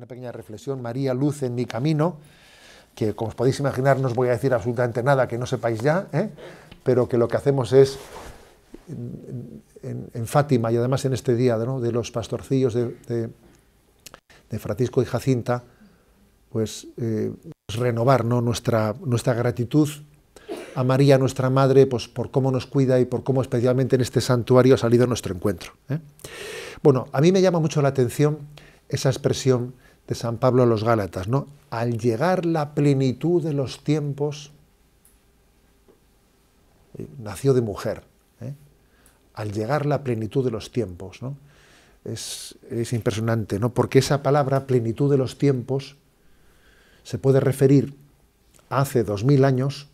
una pequeña reflexión, María Luz en mi camino, que como os podéis imaginar no os voy a decir absolutamente nada que no sepáis ya, ¿eh? pero que lo que hacemos es, en, Fátima y además en este día de los pastorcillos de, Francisco y Jacinta, pues, eh, pues renovar nuestra, nuestra gratitud a María, nuestra Madre, pues por cómo nos cuida y por cómo especialmente en este santuario ha salido nuestro encuentro. ¿eh? Bueno, a mí me llama mucho la atención esa expresión de San Pablo a los Gálatas, ¿no? Al llegar la plenitud de los tiempos, eh, nació de mujer. ¿eh? Al llegar la plenitud de los tiempos, ¿no? Es, impresionante, ¿no? Porque esa palabra, plenitud de los tiempos, se puede referir a hace dos mil años,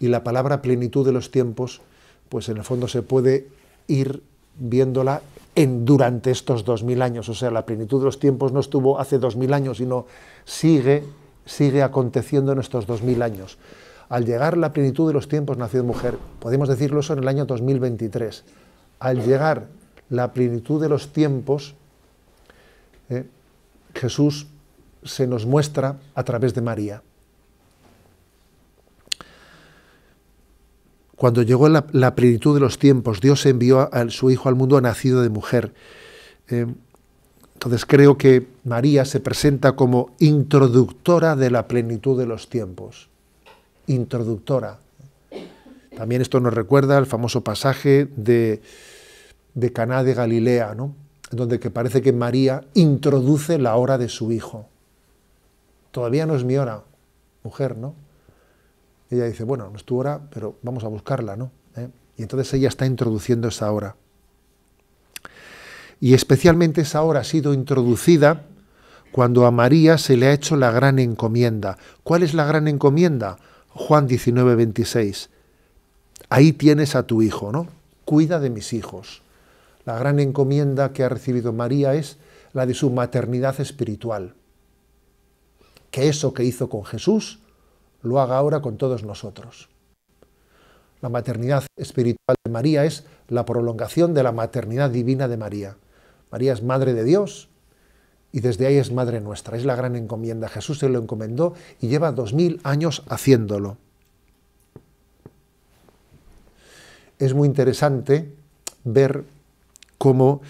y la palabra plenitud de los tiempos, pues en el fondo se puede ir viéndola durante estos 2000 años. O sea, la plenitud de los tiempos no estuvo hace 2000 años, sino sigue, sigue aconteciendo en estos 2000 años. Al llegar la plenitud de los tiempos nació mujer, podemos decirlo eso en el año 2023. Al llegar la plenitud de los tiempos, eh, Jesús se nos muestra a través de María. Cuando llegó la, plenitud de los tiempos, Dios envió a, su Hijo al mundo nacido de mujer. Eh, entonces creo que María se presenta como introductora de la plenitud de los tiempos. Introductora. También esto nos recuerda el famoso pasaje de, de Caná de Galilea, ¿no? donde que parece que María introduce la hora de su hijo. Todavía no es mi hora, mujer, ¿no? ella dice, bueno, no es tu hora, pero vamos a buscarla, ¿no? ¿Eh? Y entonces ella está introduciendo esa hora. Y especialmente esa hora ha sido introducida cuando a María se le ha hecho la gran encomienda. ¿Cuál es la gran encomienda? Juan 19, 26. Ahí tienes a tu hijo, ¿no? Cuida de mis hijos. La gran encomienda que ha recibido María es la de su maternidad espiritual. Que eso que hizo con Jesús, lo haga ahora con todos nosotros. La maternidad espiritual de María es la prolongación de la maternidad divina de María. María es Madre de Dios y desde ahí es Madre nuestra. Es la gran encomienda. Jesús se lo encomendó y lleva dos mil años haciéndolo. Es muy interesante ver cómo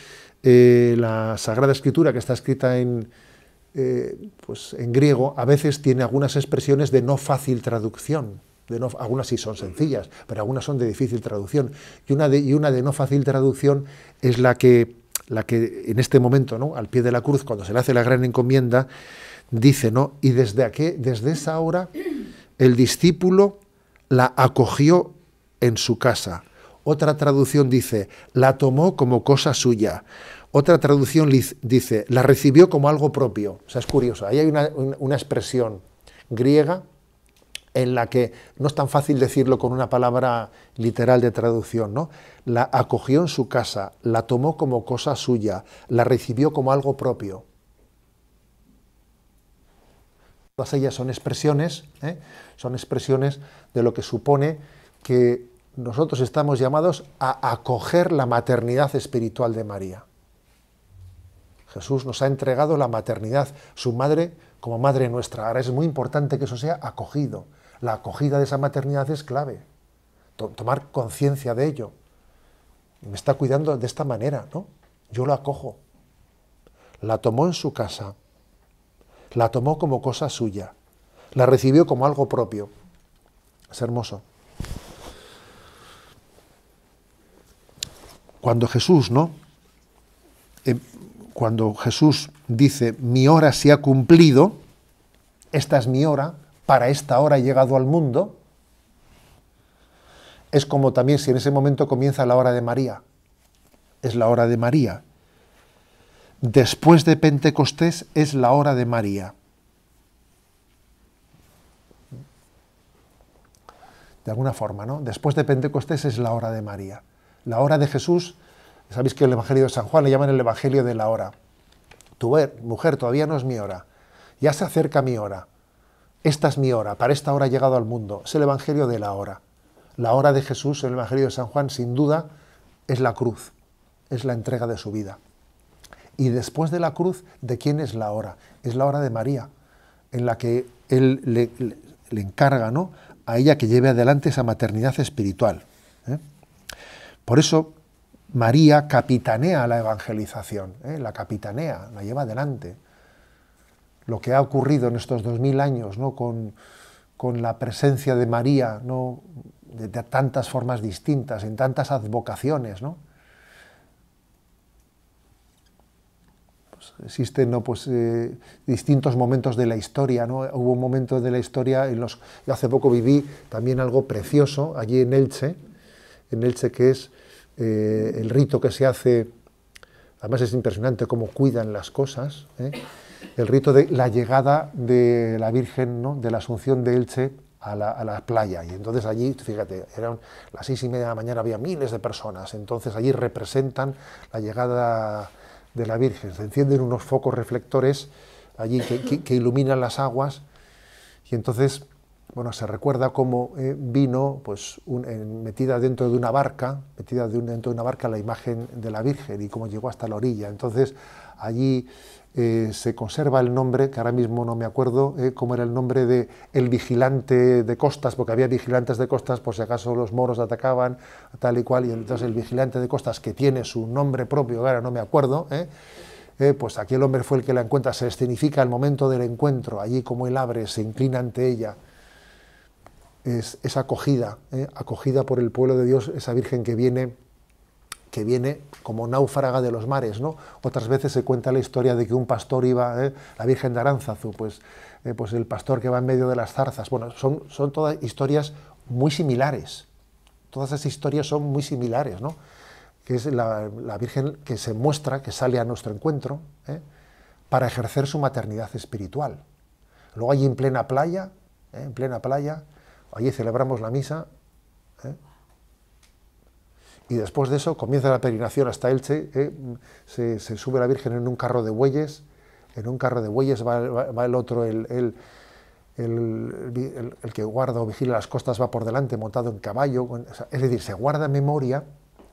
eh, la Sagrada Escritura, que está escrita en, eh, pues en griego a veces tiene algunas expresiones de no fácil traducción. De no, algunas sí son sencillas, pero algunas son de difícil traducción. Y una de, y una de no fácil traducción es la que, la que en este momento, ¿no? al pie de la cruz, cuando se le hace la gran encomienda, dice, ¿no? Y desde, aquí, desde esa hora el discípulo la acogió en su casa. Otra traducción dice, la tomó como cosa suya, otra traducción dice, la recibió como algo propio. O sea, es curioso. Ahí hay una, expresión griega en la que no es tan fácil decirlo con una palabra literal de traducción, ¿no? La acogió en su casa, la tomó como cosa suya, la recibió como algo propio. Todas ellas son expresiones, ¿eh? son expresiones de lo que supone que nosotros estamos llamados a acoger la maternidad espiritual de María. Jesús nos ha entregado la maternidad, su madre como madre nuestra. Ahora es muy importante que eso sea acogido. La acogida de esa maternidad es clave. Tomar conciencia de ello. Me está cuidando de esta manera, ¿no? Yo la acojo. La tomó en su casa. La tomó como cosa suya. La recibió como algo propio. Es hermoso. Cuando Jesús, ¿no? Em, cuando Jesús dice, mi hora se ha cumplido, esta es mi hora, para esta hora he llegado al mundo, es como también si en ese momento comienza la hora de María. Es la hora de María. Después de Pentecostés es la hora de María. De alguna forma, ¿no? Después de Pentecostés es la hora de María. La hora de Jesús Sabéis que el Evangelio de San Juan le llaman el Evangelio de la hora. Tu mujer, todavía no es mi hora. Ya se acerca mi hora. Esta es mi hora. Para esta hora he llegado al mundo. Es el Evangelio de la hora. La hora de Jesús el Evangelio de San Juan, sin duda, es la cruz. Es la entrega de su vida. Y después de la cruz, ¿de quién es la hora? Es la hora de María, en la que él le, encarga ¿no? a ella que lleve adelante esa maternidad espiritual. ¿eh? Por eso, María capitanea la evangelización, ¿eh? la capitanea, la lleva adelante. Lo que ha ocurrido en estos dos mil años ¿no? con, la presencia de María ¿no? de, tantas formas distintas, en tantas advocaciones, ¿no? Pues existen ¿no? pues, eh, distintos momentos de la historia. ¿no? Hubo un momento de la historia, en los, hace poco viví también algo precioso allí en Elche, en Elche que es eh, el rito que se hace, además es impresionante cómo cuidan las cosas, ¿eh? el rito de la llegada de la Virgen, ¿no? de la Asunción de Elche a la, playa. Y entonces allí, fíjate, eran las seis y media de la mañana, había miles de personas. Entonces allí representan la llegada de la Virgen. Se encienden unos focos reflectores allí que iluminan las aguas. Y entonces bueno, se recuerda cómo eh, vino pues, metida dentro de una barca, metida dentro de una barca la imagen de la Virgen y cómo llegó hasta la orilla. Entonces allí eh, se conserva el nombre, que ahora mismo no me acuerdo eh, cómo era el nombre de el vigilante de costas, porque había vigilantes de costas por si acaso los moros atacaban, tal y cual, y entonces el vigilante de costas que tiene su nombre propio, ahora no me acuerdo, pues aquí el hombre fue el que la encuentra, se escenifica el momento del encuentro, allí como él abre, se inclina ante ella es, acogida, ¿eh? acogida por el pueblo de Dios, esa Virgen que viene que viene como náufraga de los mares, ¿no? Otras veces se cuenta la historia de que un pastor iba, ¿eh? la Virgen de Aranzazu, pues, eh, pues el pastor que va en medio de las zarzas. Bueno, son, todas historias muy similares. Todas esas historias son muy similares, ¿no? Que es la, Virgen que se muestra, que sale a nuestro encuentro, para ejercer su maternidad espiritual. Luego allí en plena playa, en plena playa, Allí celebramos la misa. ¿eh? Y después de eso comienza la peregrinación hasta Elche. ¿eh? Se, sube la Virgen en un carro de bueyes. En un carro de bueyes va, el otro, el, el, que guarda o vigila las costas, va por delante montado en caballo. es decir, se guarda memoria,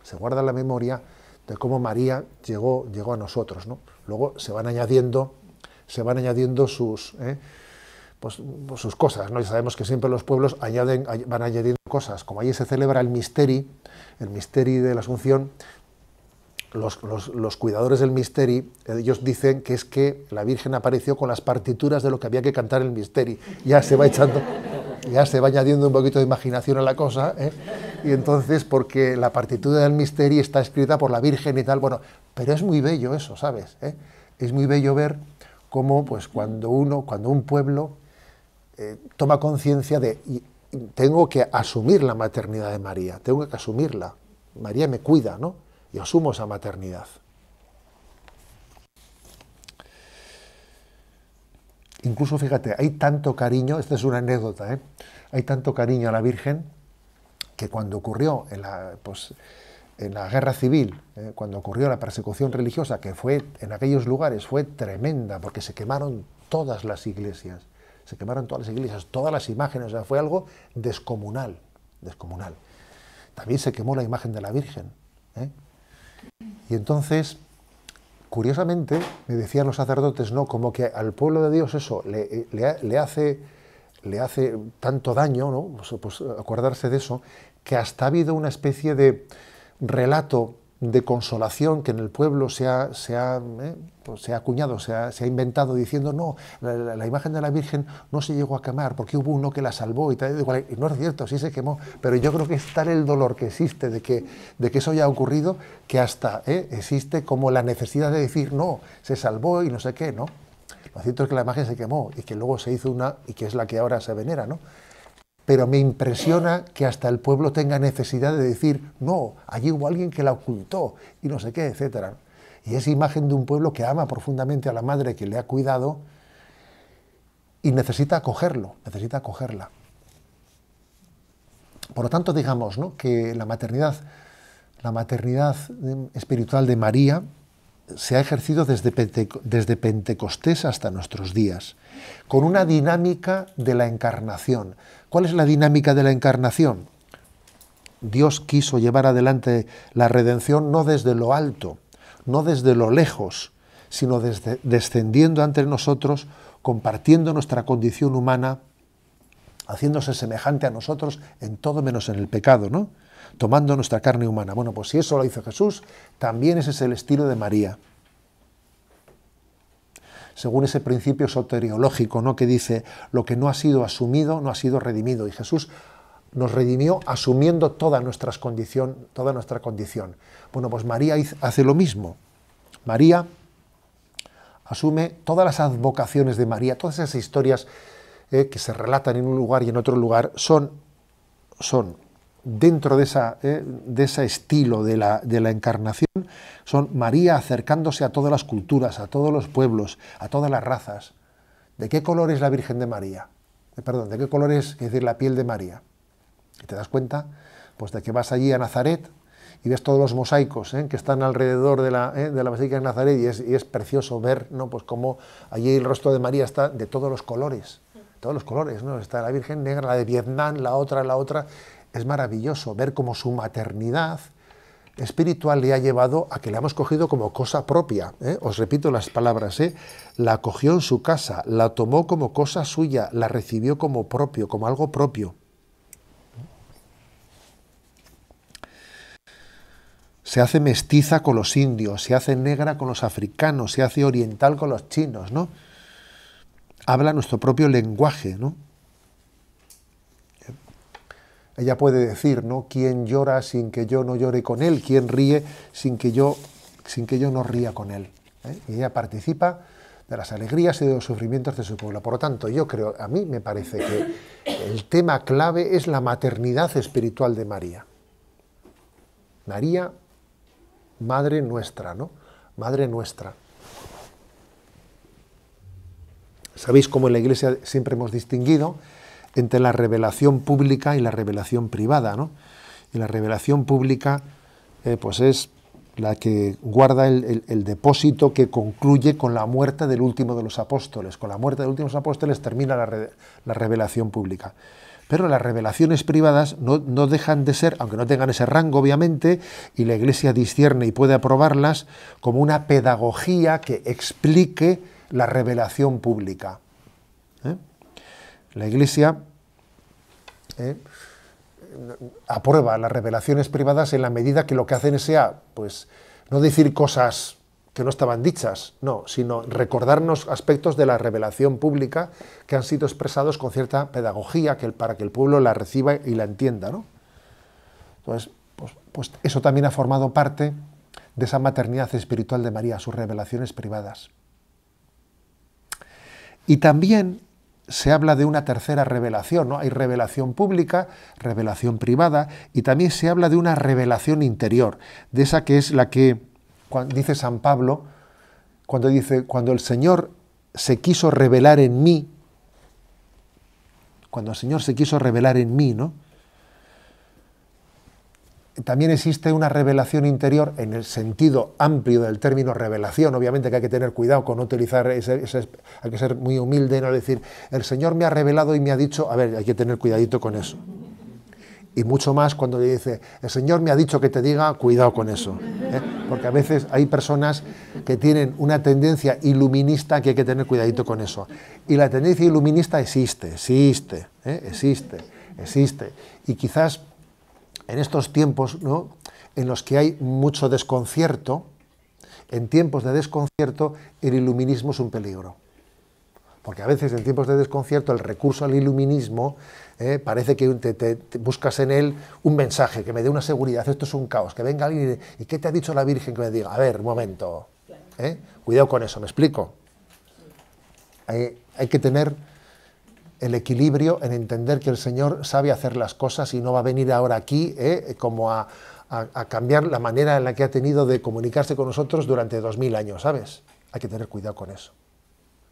se guarda la memoria de cómo María llegó, llegó a nosotros. ¿no? Luego se van añadiendo, se van añadiendo sus. ¿eh? Pues, pues, sus cosas, ¿no? Y sabemos que siempre los pueblos añaden, van añadiendo cosas. Como allí se celebra el misteri, el misteri de la Asunción, los, cuidadores del misteri, ellos dicen que es que la Virgen apareció con las partituras de lo que había que cantar en el misteri. Ya se va echando, ya se va añadiendo un poquito de imaginación a la cosa, ¿eh? y entonces porque la partitura del misteri está escrita por la Virgen y tal, bueno, pero es muy bello eso, ¿sabes? ¿Eh? Es muy bello ver cómo, pues, cuando uno, cuando un pueblo eh, toma conciencia de, tengo que asumir la maternidad de María, tengo que asumirla. María me cuida, ¿no? Y asumo esa maternidad. Incluso, fíjate, hay tanto cariño, esta es una anécdota, ¿eh? hay tanto cariño a la Virgen que cuando ocurrió en la, pues, guerra civil, ¿eh? cuando ocurrió la persecución religiosa, que fue en aquellos lugares fue tremenda, porque se quemaron todas las iglesias, se quemaron todas las iglesias, todas las imágenes, o sea, fue algo descomunal, descomunal. También se quemó la imagen de la Virgen. ¿eh? Y entonces, curiosamente, me decían los sacerdotes, no, como que al pueblo de Dios eso le, eh, hace, le hace tanto daño, ¿no? Pues, pues, acordarse de eso, que hasta ha habido una especie de relato de consolación que en el pueblo se ha, se ha, eh, pues acuñado, se ha, inventado diciendo no, la, imagen de la Virgen no se llegó a quemar porque hubo uno que la salvó y tal. no es cierto, sí se quemó, pero yo creo que es tal el dolor que existe de que, de que eso haya ocurrido que hasta eh, existe como la necesidad de decir no, se salvó y no sé qué, ¿no? Lo cierto es que la imagen se quemó y que luego se hizo una y que es la que ahora se venera, ¿no? pero me impresiona que hasta el pueblo tenga necesidad de decir, no, allí hubo alguien que la ocultó y no sé qué, etc. Y esa imagen de un pueblo que ama profundamente a la madre que le ha cuidado y necesita acogerlo, necesita acogerla. Por lo tanto, digamos que la maternidad, la maternidad em, espiritual de María, se ha ejercido desde, desde Pentecostés hasta nuestros días, con una dinámica de la encarnación. ¿Cuál es la dinámica de la encarnación? Dios quiso llevar adelante la redención no desde lo alto, no desde lo lejos, sino descendiendo ante nosotros, compartiendo nuestra condición humana, haciéndose semejante a nosotros en todo menos en el pecado, ¿no? tomando nuestra carne humana. Bueno, pues si eso lo hizo Jesús, también ese es el estilo de María. Según ese principio soteriológico, ¿no? que dice, lo que no ha sido asumido, no ha sido redimido. Y Jesús nos redimió asumiendo toda, condición, toda nuestra condición. Bueno, pues María hace lo mismo. María asume todas las advocaciones de María, todas esas historias eh, que se relatan en un lugar y en otro lugar, son, son dentro de, esa, eh, de ese estilo de la, de la, encarnación son María acercándose a todas las culturas, a todos los pueblos, a todas las razas. ¿De qué color es la Virgen de María? Eh, perdón, ¿de qué color es, la piel de María? ¿Y te das cuenta? Pues de que vas allí a Nazaret y ves todos los mosaicos eh, que están alrededor de la, de Basílica de Nazaret y es, precioso ver ¿no? pues cómo allí el rostro de María está de todos los colores, todos los colores, ¿no? está la Virgen negra, la de Vietnam, la otra, la otra, es maravilloso ver cómo su maternidad espiritual le ha llevado a que le hemos cogido como cosa propia. ¿eh? Os repito las palabras, ¿eh? la cogió en su casa, la tomó como cosa suya, la recibió como propio, como algo propio. Se hace mestiza con los indios, se hace negra con los africanos, se hace oriental con los chinos, ¿no? Habla nuestro propio lenguaje, ¿no? Ella puede decir, ¿no? ¿Quién llora sin que yo no llore con él? ¿Quién ríe sin que yo, sin que yo no ría con él? ¿Eh? Y ella participa de las alegrías y de los sufrimientos de su pueblo. Por lo tanto, yo creo, a mí me parece que el tema clave es la maternidad espiritual de María. María, Madre nuestra, ¿no? Madre nuestra. Sabéis cómo en la Iglesia siempre hemos distinguido entre la revelación pública y la revelación privada. ¿no? Y la revelación pública eh, pues es la que guarda el, depósito que concluye con la muerte del último de los apóstoles. Con la muerte del último de los apóstoles termina la, revelación pública. Pero las revelaciones privadas no, no, dejan de ser, aunque no tengan ese rango obviamente, y la Iglesia discierne y puede aprobarlas como una pedagogía que explique la revelación pública. La Iglesia eh, aprueba las revelaciones privadas en la medida que lo que hacen sea, pues, no decir cosas que no estaban dichas, no, sino recordarnos aspectos de la revelación pública que han sido expresados con cierta pedagogía para que el pueblo la reciba y la entienda. Entonces, pues, pues eso también ha formado parte de esa maternidad espiritual de María, sus revelaciones privadas. Y también se habla de una tercera revelación, ¿no? Hay revelación pública, revelación privada y también se habla de una revelación interior, de esa que es la que dice San Pablo cuando dice cuando el Señor se quiso revelar en mí, cuando el Señor se quiso revelar en mí, ¿no? también existe una revelación interior en el sentido amplio del término revelación, obviamente que hay que tener cuidado con no utilizar, ese, hay que ser muy humilde, no decir, el Señor me ha revelado y me ha dicho, a ver, hay que tener cuidadito con eso. Y mucho más cuando le dice, el Señor me ha dicho que te diga, cuidado con eso. ¿eh? Porque a veces hay personas que tienen una tendencia iluminista que hay que tener cuidadito con eso. Y la tendencia iluminista existe, existe, ¿eh? existe, existe. Y quizás en estos tiempos ¿no? en los que hay mucho desconcierto, en tiempos de desconcierto el iluminismo es un peligro. Porque a veces en tiempos de desconcierto el recurso al iluminismo ¿eh? parece que te, buscas en él un mensaje que me dé una seguridad, esto es un caos, que venga alguien y, ¿y qué te ha dicho la Virgen que me diga? A ver, un momento, ¿eh? cuidado con eso, me explico. Eh, hay que tener el equilibrio en entender que el Señor sabe hacer las cosas y no va a venir ahora aquí eh, como a, cambiar la manera en la que ha tenido de comunicarse con nosotros durante dos mil años, ¿sabes? Hay que tener cuidado con eso.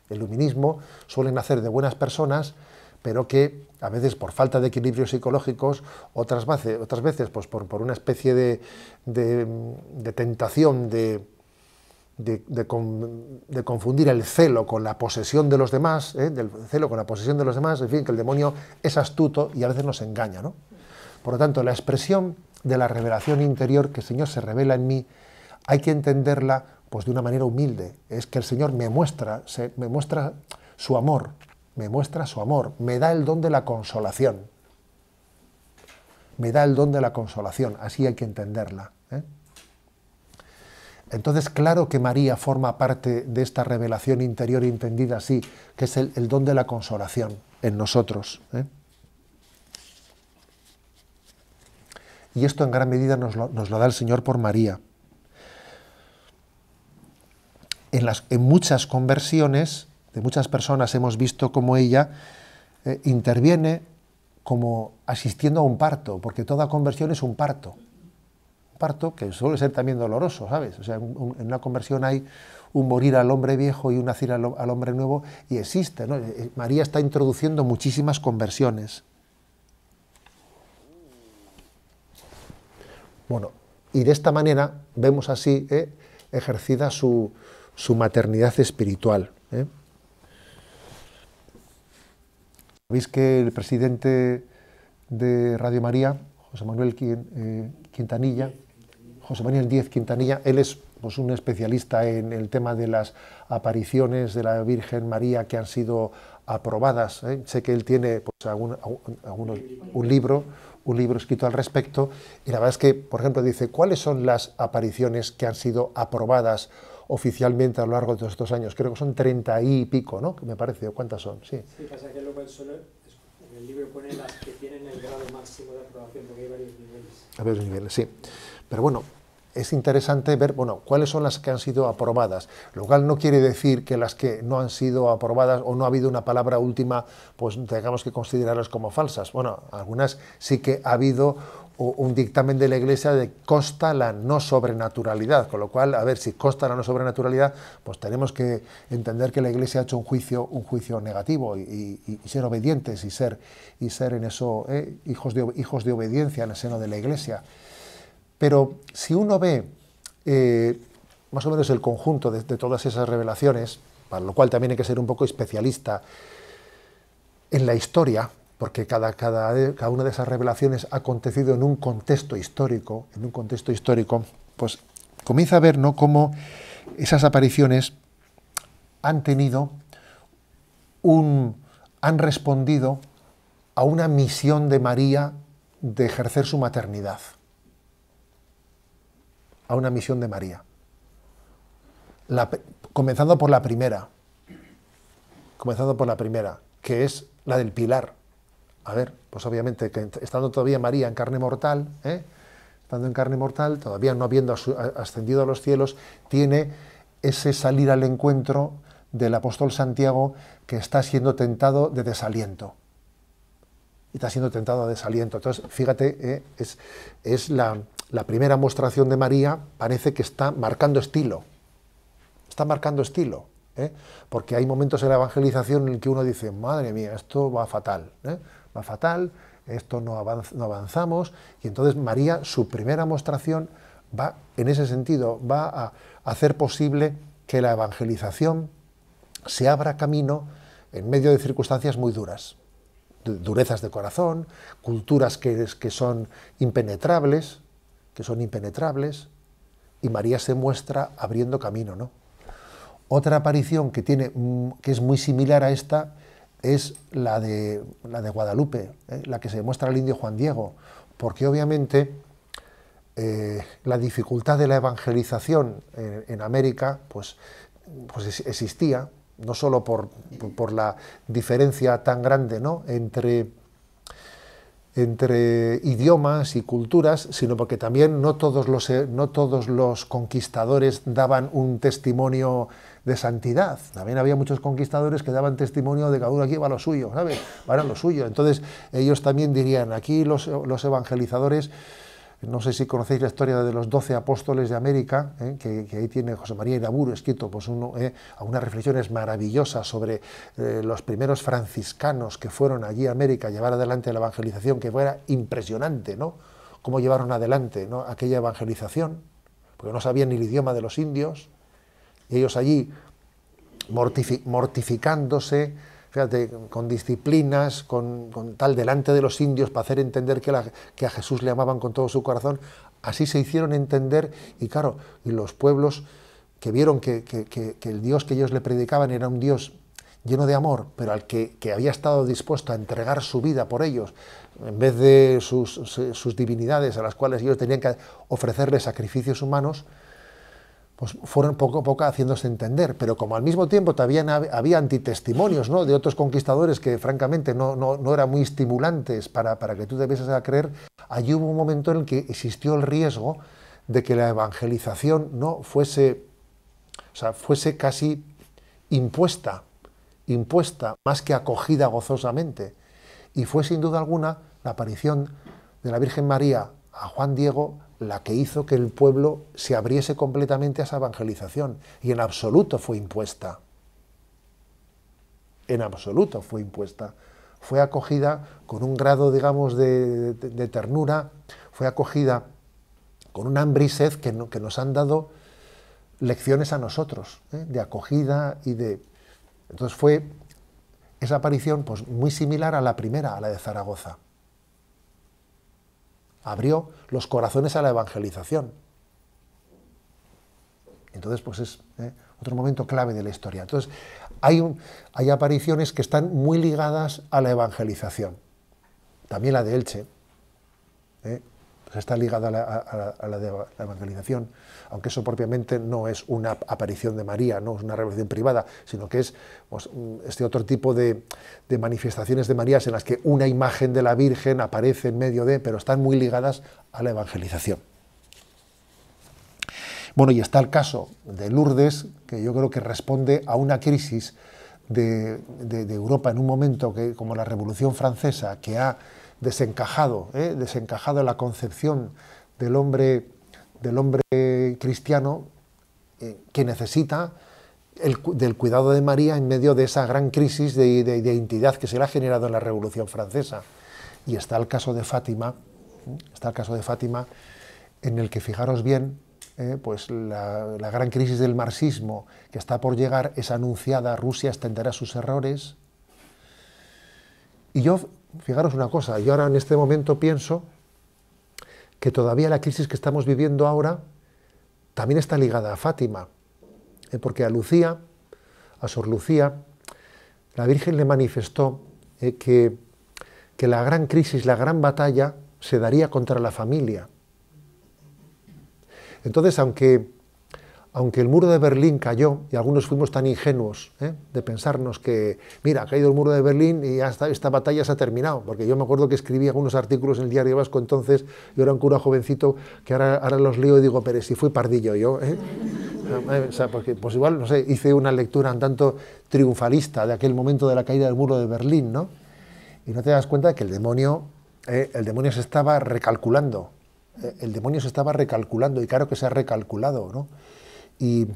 El luminismo suele nacer de buenas personas, pero que a veces por falta de equilibrios psicológicos, otras veces, eh, otras veces pues por, por una especie de tentación de, de, confundir el celo con la posesión de los demás, ¿eh? del celo con la posesión de los demás, en fin, que el demonio es astuto y a veces nos engaña. Por lo tanto, la expresión de la revelación interior que el Señor se revela en mí, hay que entenderla pues, de una manera humilde. Es que el Señor me muestra, me muestra su amor, me muestra su amor, me da el don de la consolación. Me da el don de la consolación, así hay que entenderla. Entonces, claro que María forma parte de esta revelación interior entendida así, que es el, don de la consolación en nosotros. ¿eh? Y esto en gran medida nos lo, da el Señor por María. En, muchas conversiones de muchas personas hemos visto cómo ella eh, interviene como asistiendo a un parto, porque toda conversión es un parto parto, que suele ser también doloroso, ¿sabes? O sea, en una conversión hay un morir al hombre viejo y un nacer al, hombre nuevo, y existe, ¿no? Eh, eh, María está introduciendo muchísimas conversiones. Bueno, y de esta manera vemos así ¿eh? ejercida su, maternidad espiritual. que el presidente de Radio María, José Manuel Quintanilla, José Manuel 10 Quintanilla, él es pues, un especialista en el tema de las apariciones de la Virgen María que han sido aprobadas. ¿eh? Sé que él tiene pues, un libro, un libro escrito al respecto, y la verdad es que, por ejemplo, dice cuáles son las apariciones que han sido aprobadas oficialmente a lo largo de todos estos años. Creo que son treinta y pico, ¿no? Me parece, cuántas son, sí. Sí, pasa que luego el solo, en el libro pone las que tienen el grado máximo de aprobación, porque hay varios niveles. A varios niveles, sí. Pero bueno, es interesante ver, bueno, cuáles son las que han sido aprobadas, lo cual no quiere decir que las que no han sido aprobadas o no ha habido una palabra última, pues tengamos que considerarlas como falsas. Bueno, algunas sí que ha habido un dictamen de la Iglesia de Costa la no sobrenaturalidad, con lo cual, a ver, si Costa la no sobrenaturalidad, pues tenemos que entender que la Iglesia ha hecho un juicio, un juicio negativo y, ser obedientes y ser, y ser en eso eh, hijos, de, hijos de obediencia en el seno de la Iglesia. Pero si uno ve eh, más o menos el conjunto de, todas esas revelaciones, para lo cual también hay que ser un poco especialista en la historia, porque cada, una de esas revelaciones ha acontecido en un contexto histórico, en un contexto histórico, pues comienza a ver ¿no? cómo esas apariciones han tenido un. han respondido a una misión de María de ejercer su maternidad a una misión de María. comenzando por la primera, comenzando por la primera, que es la del pilar. A ver, pues obviamente que estando todavía María en carne mortal, ¿eh? estando en carne mortal, todavía no habiendo ascendido a los cielos, tiene ese salir al encuentro del apóstol Santiago que está siendo tentado de desaliento. Y está siendo tentado de desaliento. Entonces, fíjate, ¿eh? es la, la primera mostración de María parece que está marcando estilo. Está marcando estilo. ¿eh? Porque hay momentos en la evangelización en el que uno dice, madre mía, esto va fatal. ¿eh? Va fatal, esto no, avanzamos. Y entonces María, su primera mostración va en ese sentido, va a hacer posible que la evangelización se abra camino en medio de circunstancias muy duras, durezas de corazón, culturas que son impenetrables, que son impenetrables, y María se muestra abriendo camino, ¿no? Otra aparición que tiene mm, que es muy similar a esta es la de, la de Guadalupe, ¿eh? la que se muestra al indio Juan Diego, porque obviamente eh, la dificultad de la evangelización en, América pues, pues, existía, no solo por, la diferencia tan grande ¿no? entre entre idiomas y culturas, sino porque también no todos los, eh, no todos los conquistadores daban un testimonio de santidad. También había muchos conquistadores que daban testimonio de que uno aquí va lo suyo, ¿sabes? Va lo suyo. Entonces ellos también dirían, aquí los, los evangelizadores no sé si conocéis la historia de los doce apóstoles de América, ¿eh? que, ahí tiene José María Iraburu escrito pues ¿eh? a unas reflexiones maravillosas sobre eh, los primeros franciscanos que fueron allí a América a llevar adelante la evangelización, que fuera impresionante, ¿no? Cómo llevaron adelante aquella evangelización, porque no sabían ni el idioma de los indios, y ellos allí mortificándose, con disciplinas, con, tal delante de los indios para hacer entender que, a Jesús le amaban con todo su corazón, así se hicieron entender y claro, y los pueblos que vieron que, el Dios que ellos le predicaban era un Dios lleno de amor, pero al que, había estado dispuesto a entregar su vida por ellos, en vez de sus, sus divinidades a las cuales ellos tenían que ofrecerle sacrificios humanos, pues fueron poco a poco haciéndose entender, pero como al mismo tiempo también había antitestimonios ¿no? de otros conquistadores que francamente no, no, eran muy estimulantes para, para que tú te a creer, allí hubo un momento en el que existió el riesgo de que la evangelización no fuese, o sea, fuese casi impuesta, impuesta más que acogida gozosamente. Y fue sin duda alguna la aparición de la Virgen María a Juan Diego la que hizo que el pueblo se abriese completamente a esa evangelización y en absoluto fue impuesta. En absoluto fue impuesta. Fue acogida con un grado, digamos, de, ternura, fue acogida con una hambre que, nos han dado lecciones a nosotros, ¿eh? de acogida y de... Entonces fue esa aparición pues, muy similar a la primera, a la de Zaragoza abrió los corazones a la evangelización. Entonces, pues es ¿eh? otro momento clave de la historia. Entonces, hay, hay apariciones que están muy ligadas a la evangelización. También la de Elche. ¿eh? está ligada a la, evangelización, aunque eso propiamente no es una aparición de María, no es una revelación privada, sino que es pues, mm, este otro tipo de, manifestaciones de Marías en las que una imagen de la Virgen aparece en medio de, pero están muy ligadas a la evangelización. Bueno, y está el caso de Lourdes, que yo creo que responde a una crisis de, de Europa en un momento que, como la Revolución Francesa, que ha desencajado, ¿eh? desencajado la concepción del hombre, del hombre cristiano eh, que necesita el, del cuidado de María en medio de esa gran crisis de, identidad que se le ha generado en la Revolución Francesa. Y está el caso de Fátima, ¿eh? está el caso de Fátima, en el que fijaros bien, pues la, la, gran crisis del marxismo que está por llegar es anunciada, Rusia extenderá sus errores. Y yo fijaros una cosa, yo ahora en este momento pienso que todavía la crisis que estamos viviendo ahora también está ligada a Fátima, ¿eh? porque a Lucía, a Sor Lucía, la Virgen le manifestó ¿eh? que, que la gran crisis, la gran batalla se daría contra la familia. Entonces, aunque aunque el muro de Berlín cayó, y algunos fuimos tan ingenuos ¿eh? de pensarnos que, mira, ha caído el muro de Berlín y esta batalla se ha terminado, porque yo me acuerdo que escribí algunos artículos en el diario Vasco entonces, yo era un cura jovencito, que ahora, los leo y digo, pero si fui pardillo yo, eh?". porque, pues igual, no sé, hice una lectura un tanto triunfalista de aquel momento de la caída del muro de Berlín, ¿no? Y no te das cuenta de que el demonio, eh, el demonio se estaba recalculando, el demonio se estaba recalculando, y claro que se ha recalculado, ¿no? Y,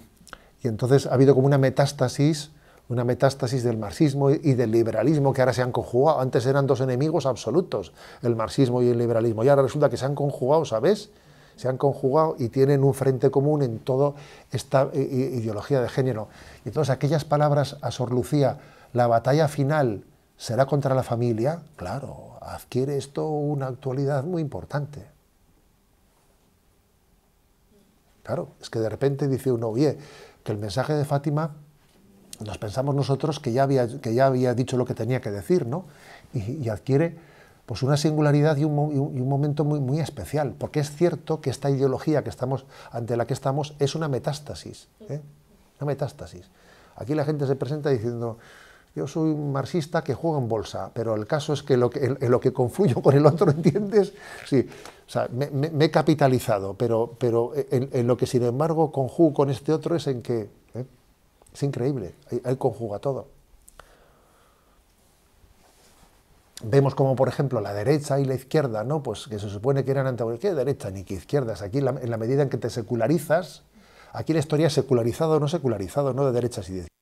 entonces ha habido como una metástasis, una metástasis del marxismo y del liberalismo que ahora se han conjugado. Antes eran dos enemigos absolutos, el marxismo y el liberalismo, y ahora resulta que se han conjugado, ¿sabes? Se han conjugado y tienen un frente común en toda esta eh, ideología de género. Y entonces aquellas palabras a Sor Lucía, la batalla final será contra la familia, claro, adquiere esto una actualidad muy importante. Claro, es que de repente dice uno, oye, que el mensaje de Fátima nos pensamos nosotros que ya había, que ya había dicho lo que tenía que decir, ¿no? Y, adquiere pues una singularidad y un, momento muy, muy especial, porque es cierto que esta ideología que estamos, ante la que estamos es una metástasis, ¿eh? una metástasis. Aquí la gente se presenta diciendo, yo soy un marxista que juega en bolsa, pero el caso es que, lo en, lo que confluyo con el otro, ¿entiendes? Sí, o sea, me, he capitalizado, pero, pero en, lo que sin embargo conjugo con este otro es en que ¿eh? es increíble, él conjuga todo. Vemos como, por ejemplo, la derecha y la izquierda, ¿no? Pues que se supone que eran antagonistas ¿Qué derecha ni que izquierdas? Aquí, en la medida en que te secularizas, aquí la historia es secularizado o no secularizado, no de derechas y de izquierdas.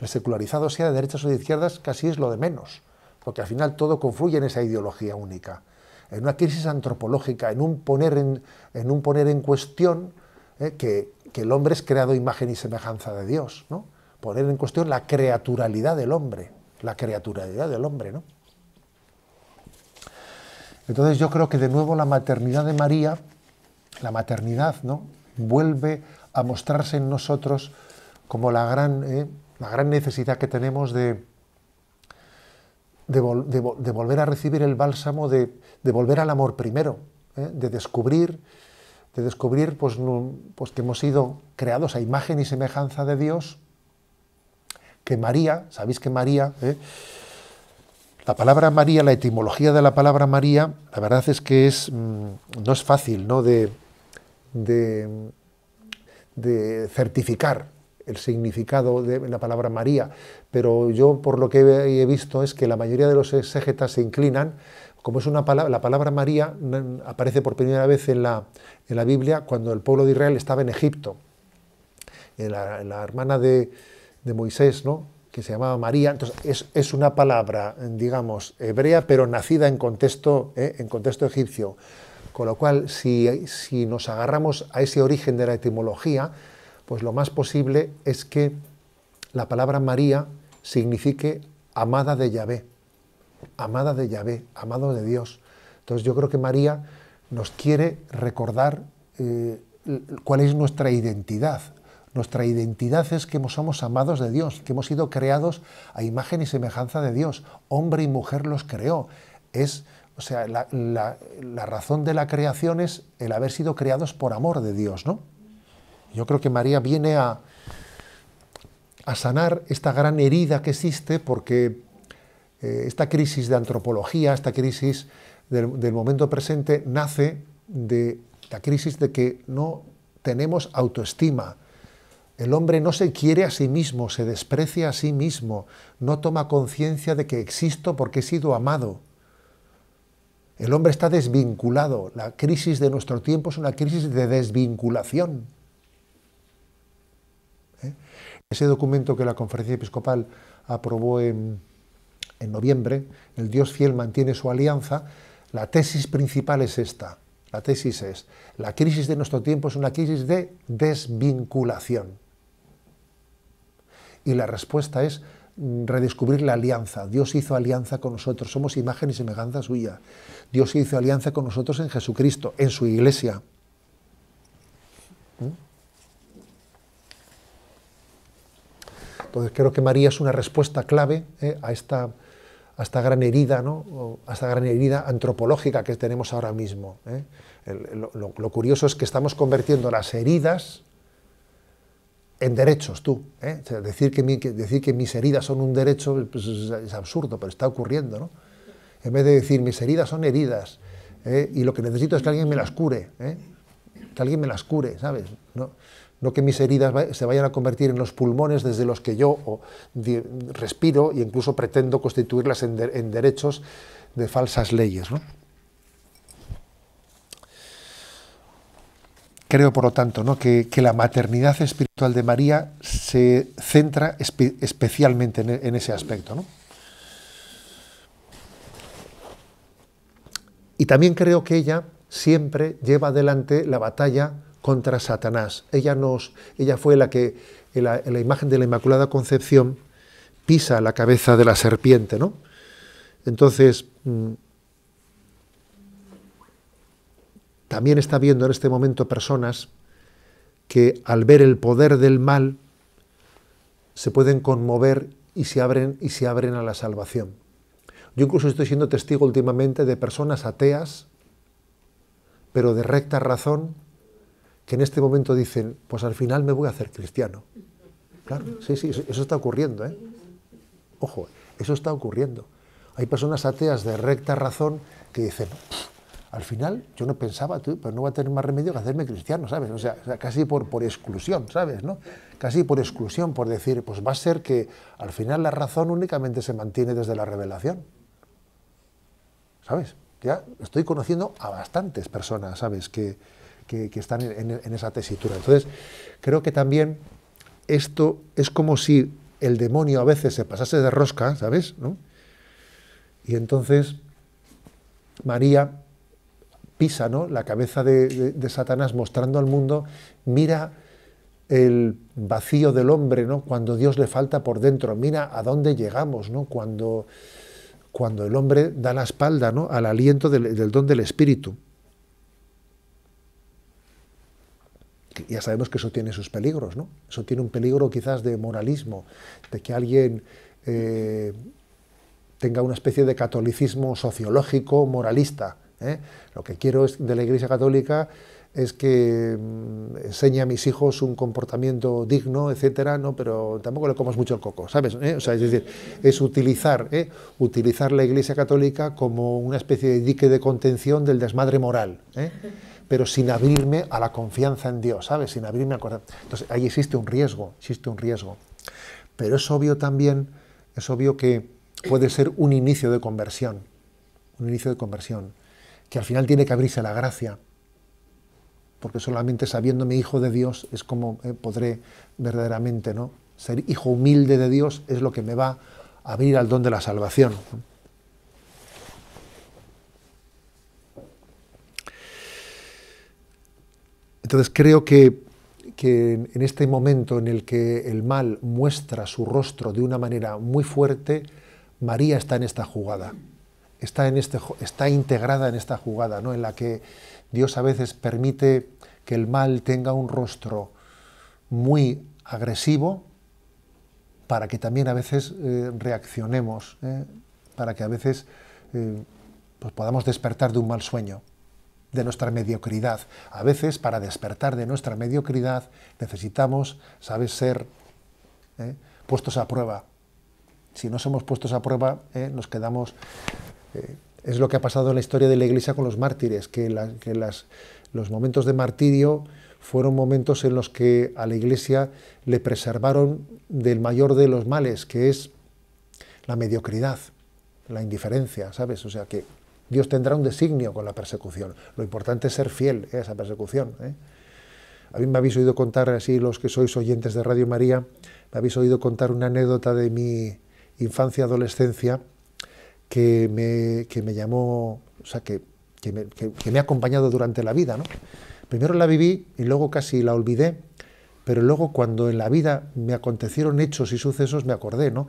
El secularizado sea de derechas o de izquierdas casi es lo de menos, porque al final todo confluye en esa ideología única, en una crisis antropológica, en un poner en, un poner en cuestión eh, que, el hombre es creado imagen y semejanza de Dios, ¿no? poner en cuestión la creaturalidad del hombre, la creaturalidad del hombre. ¿no? Entonces yo creo que de nuevo la maternidad de María, la maternidad, ¿no? vuelve a mostrarse en nosotros como la gran, eh, la gran necesidad que tenemos de, de, volver a recibir el bálsamo, de, volver al amor primero, eh, de descubrir, de descubrir pues, pues, que hemos sido creados a imagen y semejanza de Dios, que María, sabéis que María, eh? la palabra María, la etimología de la palabra María, la verdad es que mm, no es fácil de certificar, el significado de la palabra María, pero yo por lo que he visto es que la mayoría de los exégetas se inclinan, como es una palabra, la palabra María mm, aparece por primera vez en la, Biblia cuando el pueblo de Israel estaba en Egipto. la, hermana de, Moisés, que se llamaba María. Entonces, es, una palabra, digamos, hebrea, pero nacida en contexto, ¿eh? en contexto egipcio. Con lo cual, si, si, nos agarramos a ese origen de la etimología, pues lo más posible es que la palabra María signifique amada de Yahvé, amada de Yahvé, amado de Dios. Entonces yo creo que María nos quiere recordar eh, cuál es nuestra identidad. Nuestra identidad es que somos amados de Dios, que hemos sido creados a imagen y semejanza de Dios. Hombre y mujer los creó. Es, o sea, la, la razón de la creación es el haber sido creados por amor de Dios, ¿no? Yo creo que María viene a, a sanar esta gran herida que existe porque eh, esta crisis de antropología, esta crisis del, del momento presente nace de la crisis de que no tenemos autoestima. El hombre no se quiere a sí mismo, se desprecia a sí mismo, no toma conciencia de que existo porque he sido amado. El hombre está desvinculado. La crisis de nuestro tiempo es una crisis de desvinculación. ¿eh? Ese documento que la Conferencia Episcopal aprobó en, noviembre, el Dios fiel mantiene su alianza, la tesis principal es esta. La tesis es, la crisis de nuestro tiempo es una crisis de desvinculación. Y la respuesta es mm, redescubrir la alianza. Dios hizo alianza con nosotros, somos imagen y semejanza suya. Dios hizo alianza con nosotros en Jesucristo, en su iglesia. ¿Mm? Entonces creo que María es una respuesta clave eh, a, esta, esta, gran herida, ¿no? a esta gran herida antropológica que tenemos ahora mismo. ¿eh? lo, curioso es que estamos convirtiendo las heridas en derechos, tú. ¿eh? decir, que decir que mis heridas son un derecho pues, es, absurdo, pero está ocurriendo. ¿no? En vez de decir mis heridas son heridas y lo que necesito es que alguien me las cure, que alguien me las cure, ¿sabes? no que mis heridas se vayan a convertir en los pulmones desde los que yo respiro e incluso pretendo constituirlas en, derechos de falsas leyes. Creo, por lo tanto, que, la maternidad espiritual de María se centra especialmente en, ese aspecto. Y también creo que ella siempre lleva adelante la batalla contra Satanás. Ella, nos, ella fue la que, en la, imagen de la Inmaculada Concepción, pisa la cabeza de la serpiente, ¿no? Entonces, mm, también está viendo en este momento personas que al ver el poder del mal se pueden conmover y se abren, y se abren a la salvación. Yo incluso estoy siendo testigo últimamente de personas ateas, pero de recta razón, que en este momento dicen, pues al final me voy a hacer cristiano. Claro, sí, sí, eso, está ocurriendo, ¿eh? Ojo, eso está ocurriendo. Hay personas ateas de recta razón que dicen, al final yo no pensaba, tú, pero no va a tener más remedio que hacerme cristiano, ¿sabes? O sea, casi por, por exclusión, ¿sabes? ¿No? Casi por exclusión, por decir, pues va a ser que al final la razón únicamente se mantiene desde la revelación. ¿Sabes? Ya estoy conociendo a bastantes personas, ¿sabes? Que, que, están en, esa tesitura. Entonces, creo que también esto es como si el demonio a veces se pasase de rosca, ¿sabes? ¿No? Y entonces María pisa ¿no? la cabeza de, Satanás mostrando al mundo, mira el vacío del hombre ¿no? cuando Dios le falta por dentro, mira a dónde llegamos ¿no? cuando, cuando el hombre da la espalda ¿no? al aliento del don del Espíritu. ya sabemos que eso tiene sus peligros, ¿no? Eso tiene un peligro quizás de moralismo, de que alguien eh, tenga una especie de catolicismo sociológico, moralista. ¿eh? Lo que quiero es, de la Iglesia Católica es que mm, enseñe a mis hijos un comportamiento digno, etcétera, ¿no? pero tampoco le comas mucho el coco, ¿sabes? ¿Eh? es decir, es utilizar, utilizar la Iglesia Católica como una especie de dique de contención del desmadre moral. ¿eh? pero sin abrirme a la confianza en Dios, ¿sabes? Sin abrirme a... Entonces, ahí existe un riesgo, existe un riesgo. Pero es obvio también, es obvio que puede ser un inicio de conversión, un inicio de conversión, que al final tiene que abrirse la gracia, porque solamente sabiéndome hijo de Dios es como eh, podré verdaderamente, ¿no? Ser hijo humilde de Dios es lo que me va a abrir al don de la salvación. Entonces creo que, en este momento en el que el mal muestra su rostro de una manera muy fuerte, María está en esta jugada, está, en este, está integrada en esta jugada, ¿no? en la que Dios a veces permite que el mal tenga un rostro muy agresivo para que también a veces eh, reaccionemos, ¿eh? para que a veces eh, pues podamos despertar de un mal sueño de nuestra mediocridad. A veces, para despertar de nuestra mediocridad, necesitamos, ¿sabes?, ser ¿eh? puestos a prueba. Si no somos puestos a prueba, ¿eh? nos quedamos... Eh, es lo que ha pasado en la historia de la Iglesia con los mártires, que, que las, los momentos de martirio fueron momentos en los que a la Iglesia le preservaron del mayor de los males, que es la mediocridad, la indiferencia, ¿sabes? O sea que Dios tendrá un designio con la persecución. Lo importante es ser fiel a esa persecución. ¿eh? A mí me habéis oído contar, así los que sois oyentes de Radio María, me habéis oído contar una anécdota de mi infancia, adolescencia, que me, me llamó, o sea, que, me, ha acompañado durante la vida. ¿no? Primero la viví y luego casi la olvidé, pero luego cuando en la vida me acontecieron hechos y sucesos me acordé, ¿no?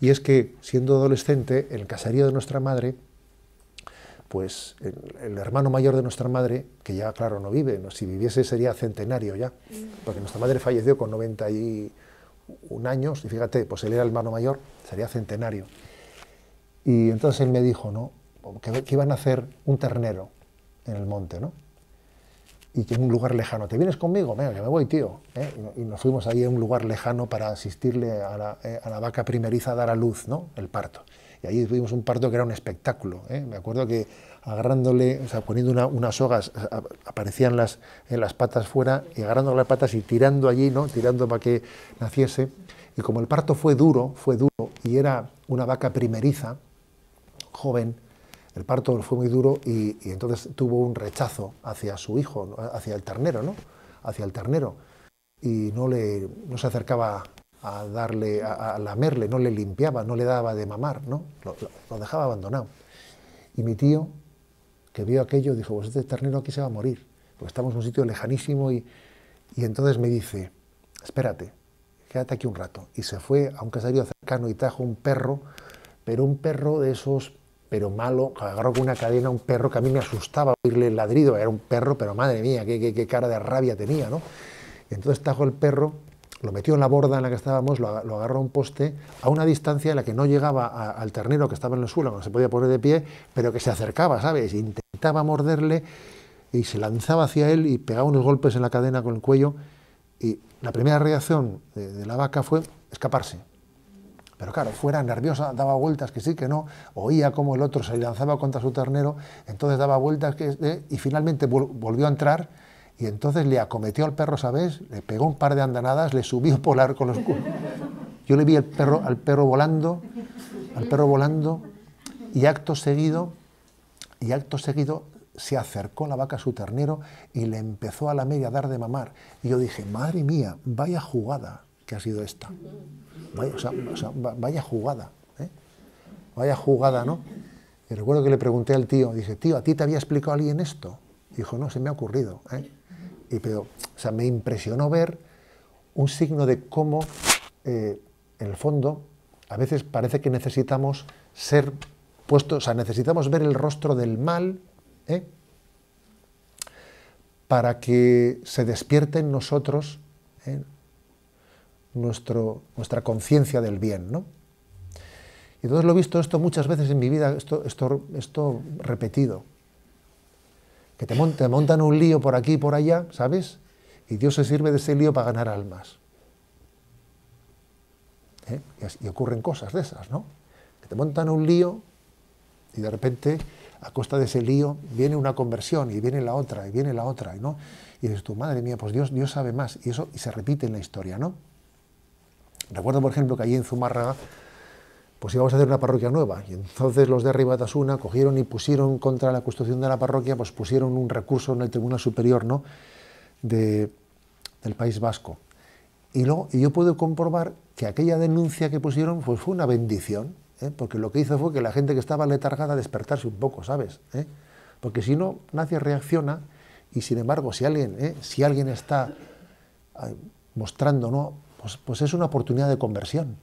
Y es que siendo adolescente, el caserío de nuestra madre, pues el, hermano mayor de nuestra madre, que ya claro no vive, ¿no? si viviese sería centenario ya, porque nuestra madre falleció con 91 años, y fíjate, pues él era el hermano mayor, sería centenario. Y entonces él me dijo, ¿no? Que, iban a hacer un ternero en el monte, ¿no? Y que en un lugar lejano, ¿te vienes conmigo? Venga, que me voy, tío. ¿eh? Y, nos fuimos ahí a un lugar lejano para asistirle a la, eh, a la vaca primeriza a dar a luz, ¿no? El parto y ahí tuvimos un parto que era un espectáculo. ¿eh? Me acuerdo que agarrándole, o sea, poniendo unas sogas, aparecían las, en eh, las patas fuera, y agarrando las patas y tirando allí, ¿no? tirando para que naciese. Y como el parto fue duro, fue duro, y era una vaca primeriza, joven, el parto fue muy duro y, y entonces tuvo un rechazo hacia su hijo, hacia el ternero, ¿no? Hacia el ternero. Y no, le, no se acercaba a darle, a, lamerle, no le limpiaba, no le daba de mamar, ¿no? Lo, dejaba abandonado. Y mi tío, que vio aquello, dijo, pues este ternero aquí se va a morir, porque estamos en un sitio lejanísimo y, entonces me dice, espérate, quédate aquí un rato. Y se fue a un caserío cercano y trajo un perro, pero un perro de esos, pero malo, agarró con una cadena un perro que a mí me asustaba oírle el ladrido, era un perro, pero madre mía, qué, cara de rabia tenía, ¿no? entonces trajo el perro lo metió en la borda en la que estábamos, lo, agarró a un poste a una distancia en la que no llegaba al ternero que estaba en el suelo, no se podía poner de pie, pero que se acercaba, ¿sabes? Intentaba morderle y se lanzaba hacia él y pegaba unos golpes en la cadena con el cuello. Y la primera reacción de, la vaca fue escaparse. Pero claro, fuera nerviosa, daba vueltas que sí, que no, oía cómo el otro se lanzaba contra su ternero, entonces daba vueltas que, eh, y finalmente volvió a entrar y entonces le acometió al perro, ¿sabes? Le pegó un par de andanadas, le subió polar con los cuernos. Yo le vi al perro, al perro volando, al perro volando, y acto seguido, y acto seguido se acercó la vaca a su ternero y le empezó a la media a dar de mamar. Y yo dije, madre mía, vaya jugada que ha sido esta. Vaya, jugada. ¿eh? Vaya jugada, ¿no? Y recuerdo que le pregunté al tío, dije, tío, ¿a ti te había explicado alguien esto? dijo, no, se me ha ocurrido. ¿eh? Y pero, o sea, me impresionó ver un signo de cómo, eh, en el fondo, a veces parece que necesitamos ser puestos, o sea, necesitamos ver el rostro del mal ¿eh? para que se despierte en nosotros ¿eh? nuestra conciencia del bien, Y entonces lo he visto esto muchas veces en mi vida, esto repetido que te, montan un lío por aquí y por allá, ¿sabes? Y Dios se sirve de ese lío para ganar almas. ¿Eh? Y, ocurren cosas de esas, ¿no? Que te montan un lío y de repente, a costa de ese lío, viene una conversión y viene la otra y viene la otra, ¿no? Y dices tú, madre mía, pues Dios, Dios sabe más. Y eso y se repite en la historia, ¿no? Recuerdo, por ejemplo, que allí en Zumárraga pues íbamos a hacer una parroquia nueva. Y entonces los de Ribatasuna cogieron y pusieron contra la construcción de la parroquia, pues pusieron un recurso en el Tribunal Superior del País Vasco. Y, yo puedo comprobar que aquella denuncia que pusieron pues, fue una bendición, ¿eh? porque lo que hizo fue que la gente que estaba letargada despertarse un poco, ¿sabes? ¿Eh? Porque si no, nadie reacciona y sin embargo, si alguien, ¿eh? si alguien está mostrando, ¿no? Pues, pues es una oportunidad de conversión.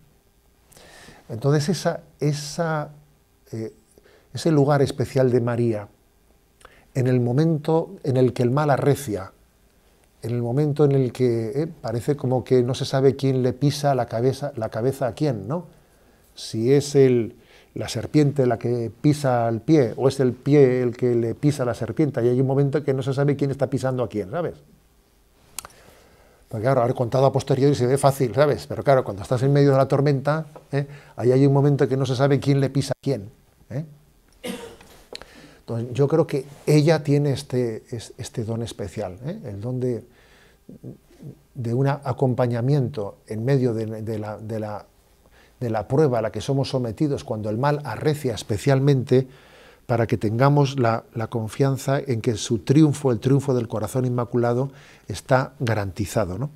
Entonces eh, ese lugar especial de María, en el momento en el que el mal arrecia, en el momento en el que eh, parece como que no se sabe quién le pisa la cabeza, a quién, ¿no? Si es la serpiente la que pisa al pie o es el pie el que le pisa a la serpiente y hay un momento que no se sabe quién está pisando a quién, ¿sabes? Porque claro, haber contado a posteriori se ve fácil, ¿sabes? Pero claro, cuando estás en medio de la tormenta, ¿eh? ahí hay un momento que no se sabe quién le pisa a quién. ¿eh? Entonces, yo creo que ella tiene este, este don especial, ¿eh? el don de, un acompañamiento en medio la, de la prueba a la que somos sometidos cuando el mal arrecia especialmente, para que tengamos la, confianza en que su triunfo, el triunfo del corazón inmaculado, está garantizado. ¿no?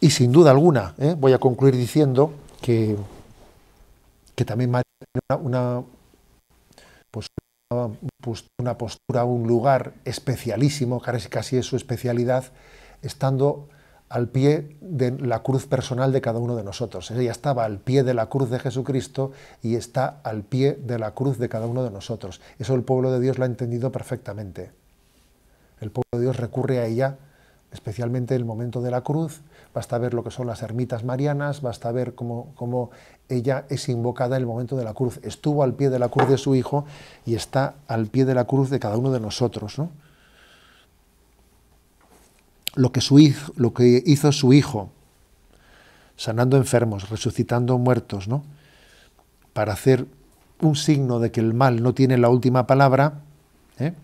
Y sin duda alguna, ¿eh? voy a concluir diciendo que, que también María tiene una, una, pues, pues, postura, un lugar especialísimo, casi es su especialidad, estando al pie de la cruz personal de cada uno de nosotros. Ella estaba al pie de la cruz de Jesucristo y está al pie de la cruz de cada uno de nosotros. Eso el pueblo de Dios lo ha entendido perfectamente. El pueblo de Dios recurre a ella, especialmente en el momento de la cruz. Basta ver lo que son las ermitas marianas, basta ver cómo, ella es invocada en el momento de la cruz. Estuvo al pie de la cruz de su hijo y está al pie de la cruz de cada uno de nosotros. ¿no? lo que, lo que hizo su hijo, sanando enfermos, resucitando muertos, ¿no? para hacer un signo de que el mal no tiene la última palabra, ¿eh?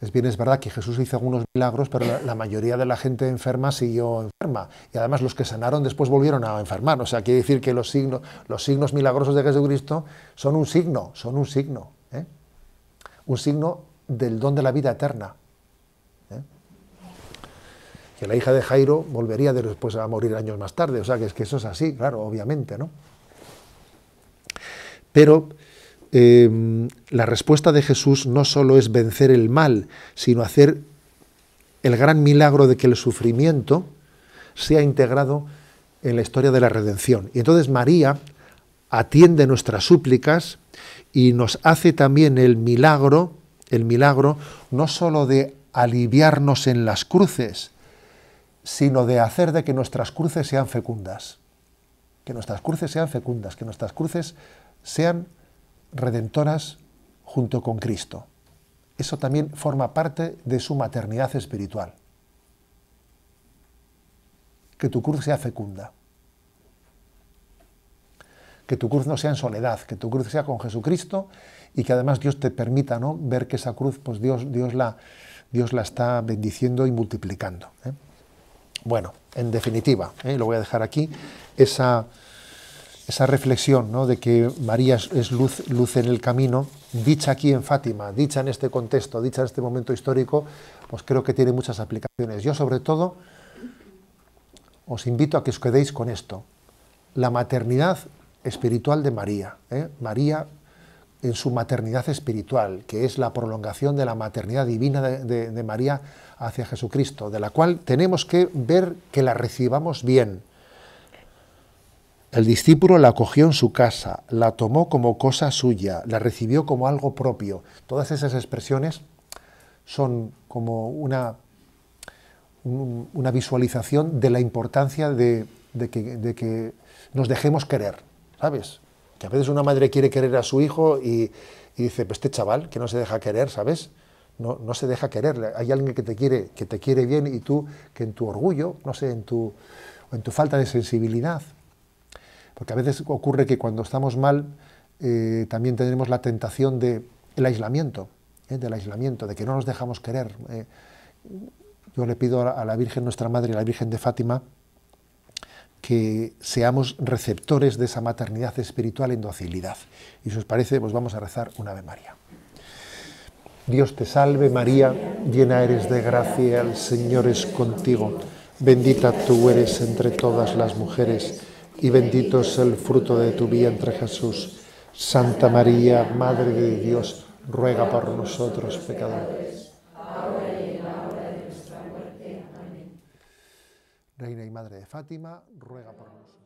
Es bien, es verdad que Jesús hizo algunos milagros, pero la, mayoría de la gente enferma siguió enferma. Y además los que sanaron después volvieron a enfermar. O sea, quiere decir que los signos, los signos milagrosos de Jesucristo son un signo, son un signo. ¿eh? Un signo del don de la vida eterna que la hija de Jairo volvería después a morir años más tarde. O sea, que es que eso es así, claro, obviamente, ¿no? Pero em, la respuesta de Jesús no solo es vencer el mal, sino hacer el gran milagro de que el sufrimiento sea integrado en la historia de la redención. Y entonces María atiende nuestras súplicas y nos hace también el milagro, el milagro no solo de aliviarnos en las cruces, sino de hacer de que nuestras cruces sean fecundas, que nuestras cruces sean fecundas, que nuestras cruces sean redentoras junto con Cristo. Eso también forma parte de su maternidad espiritual. Que tu cruz sea fecunda. Que tu cruz no sea en soledad, que tu cruz sea con Jesucristo y que además Dios te permita ¿no? ver que esa cruz, pues Dios, la, Dios la está bendiciendo y multiplicando. ¿eh? Bueno, en definitiva, ¿eh? lo voy a dejar aquí, esa, reflexión de que María es, luz, luz en el camino, dicha aquí en Fátima, dicha en este contexto, dicha en este momento histórico, pues creo que tiene muchas aplicaciones. Yo sobre todo os invito a que os quedéis con esto, la maternidad espiritual de María. ¿eh? María en su maternidad espiritual, que es la prolongación de la maternidad divina de, María hacia Jesucristo, de la cual tenemos que ver que la recibamos bien. El discípulo la acogió en su casa, la tomó como cosa suya, la recibió como algo propio. Todas esas expresiones son como una, una visualización de la importancia de, que, que nos dejemos querer, ¿sabes? Que a veces una madre quiere querer a su hijo y, dice, pues este chaval que no se deja querer, ¿sabes? No, se deja querer. Hay alguien que te quiere, que te quiere bien y tú, que en tu orgullo, no sé, en tu, en tu falta de sensibilidad. Porque a veces ocurre que cuando estamos mal eh, también tenemos la tentación del aislamiento, ¿eh? del aislamiento, de que no nos dejamos querer. ¿eh? Yo le pido a la Virgen, nuestra Madre, a la Virgen de Fátima, que seamos receptores de esa maternidad espiritual en docilidad. Y si os parece, pues vamos a rezar un Ave María. Dios te salve María, llena eres de gracia, el Señor es contigo, bendita tú eres entre todas las mujeres, y bendito es el fruto de tu vientre Jesús. Santa María, Madre de Dios, ruega por nosotros pecadores Reina y Madre de Fátima, ruega por nosotros.